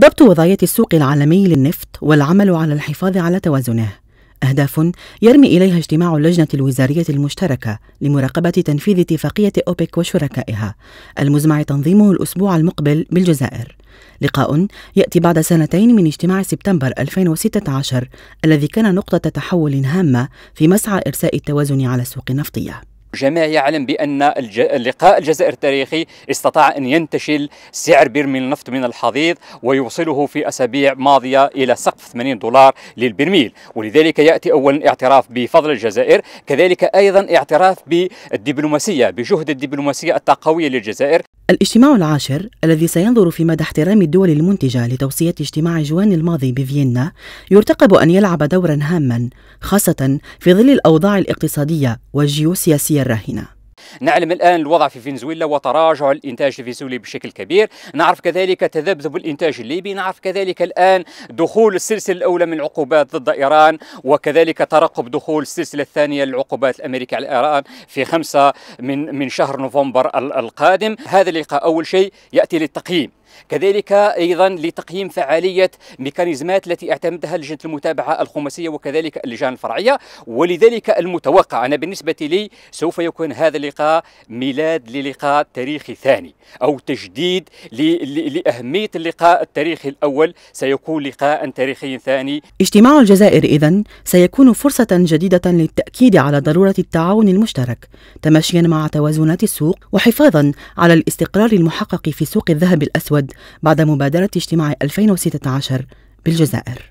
ضبط وضعية السوق العالمي للنفط والعمل على الحفاظ على توازنه أهداف يرمي إليها اجتماع اللجنة الوزارية المشتركة لمراقبة تنفيذ اتفاقية أوبك وشركائها المزمع تنظيمه الأسبوع المقبل بالجزائر لقاء يأتي بعد سنتين من اجتماع سبتمبر 2016 الذي كان نقطة تحول هامة في مسعى إرساء التوازن على السوق النفطية الجميع يعلم بأن لقاء الجزائر التاريخي استطاع أن ينتشل سعر برميل النفط من الحضيض ويوصله في أسابيع ماضية إلى سقف 80 دولار للبرميل ولذلك يأتي أولا اعتراف بفضل الجزائر كذلك أيضا اعتراف بالدبلوماسية بجهد الدبلوماسية التقويه للجزائر الاجتماع العاشر الذي سينظر في مدى احترام الدول المنتجة لتوصية اجتماع جوان الماضي بفيينا يرتقب أن يلعب دورا هاما خاصة في ظل الأوضاع الاقتصادية والجيوسياسية الراهنة نعلم الآن الوضع في فنزويلا وتراجع الإنتاج الفنزويلي بشكل كبير نعرف كذلك تذبذب الإنتاج الليبي نعرف كذلك الآن دخول السلسلة الأولى من العقوبات ضد إيران وكذلك ترقب دخول السلسلة الثانية للعقوبات الأمريكية على إيران في خمسة من, من شهر نوفمبر القادم هذا اللقاء أول شيء يأتي للتقييم كذلك أيضا لتقييم فعالية ميكانيزمات التي اعتمدها لجنة المتابعة الخماسية وكذلك اللجان الفرعية ولذلك المتوقع أنا بالنسبة لي سوف يكون هذا اللقاء ميلاد للقاء تاريخي ثاني أو تجديد لأهمية اللقاء التاريخي الأول سيكون لقاء تاريخي ثاني اجتماع الجزائر اذا سيكون فرصة جديدة للتأكيد على ضرورة التعاون المشترك تماشيا مع توازنات السوق وحفاظا على الاستقرار المحقق في سوق الذهب الأسود الأسود بعد مبادرة اجتماع 2016 بالجزائر